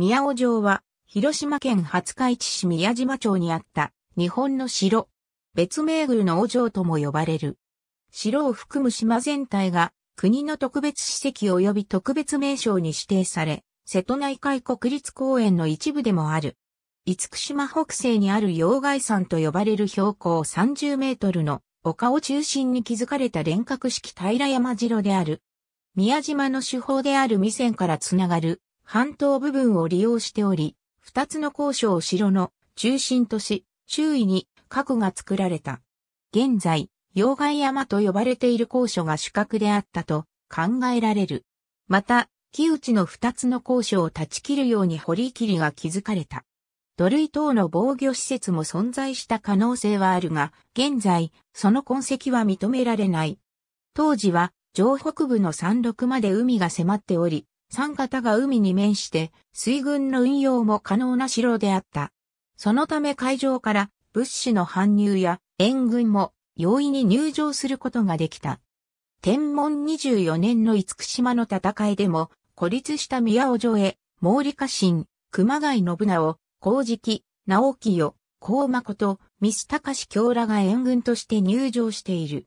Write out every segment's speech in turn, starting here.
宮尾城は、広島県廿日市市宮島町にあった、日本の城。別名宮の尾城とも呼ばれる。城を含む島全体が、国の特別史跡及び特別名称に指定され、瀬戸内海国立公園の一部でもある。福島北西にある溶岩山と呼ばれる標高30メートルの丘を中心に築かれた連郭式平山城である。宮島の手法である未線からつながる半島部分を利用しており、二つの高所を城の中心とし、周囲に核が作られた。現在、妖怪山と呼ばれている高所が主角であったと考えられる。また、木内の二つの高所を断ち切るように堀切りが築かれた。土塁等の防御施設も存在した可能性はあるが、現在、その痕跡は認められない。当時は、城北部の山麓まで海が迫っており、三方が海に面して水軍の運用も可能な城であった。そのため海上から物資の搬入や援軍も容易に入場することができた。天文24年の五島の戦いでも孤立した宮尾城へ、毛利家臣、熊谷信直、高直、直清、高誠、三須隆京らが援軍として入場している。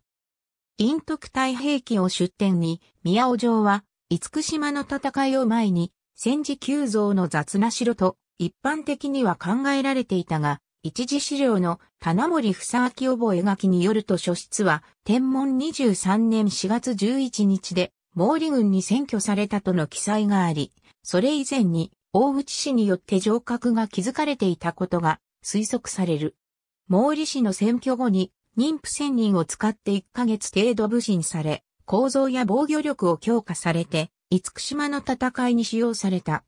陰徳太平記を出典に、宮尾城は厳島の戦いを前に、戦時急増の雑な城と一般的には考えられていたが、一次資料の棚森房明覚え書きによると書室は、天文23年4月11日で、毛利軍に占拠されたとの記載があり、それ以前に、大内氏によって城郭が築かれていたことが推測される。毛利氏の占拠後に、妊婦仙人を使って1ヶ月程度武神され、構造や防御力を強化されて、厳島の戦いに使用された。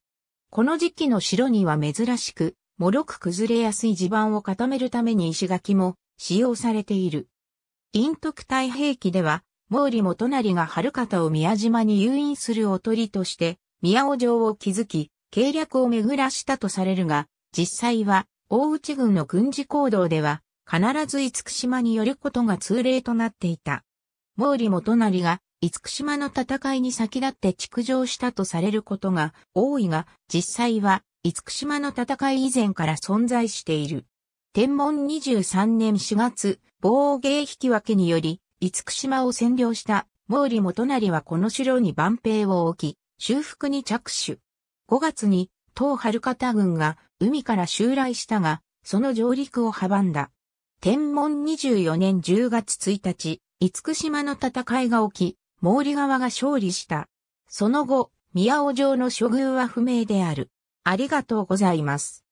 この時期の城には珍しく、脆く崩れやすい地盤を固めるために石垣も使用されている。陰徳太平記では、毛利元就が春方を宮島に誘引するおとりとして、宮尾城を築き、計略を巡らしたとされるが、実際は、大内軍の軍事行動では、必ず厳島に寄ることが通例となっていた。毛利元就が、厳島の戦いに先立って築城したとされることが多いが、実際は、厳島の戦い以前から存在している。天文23年4月、防芸引き分けにより、厳島を占領した毛利元就はこの城に万兵を置き、修復に着手。5月に、東春方軍が海から襲来したが、その上陸を阻んだ。天文24年10月1日、厳島の戦いが起き、毛利側が勝利した。その後、宮尾城の処遇は不明である。ありがとうございます。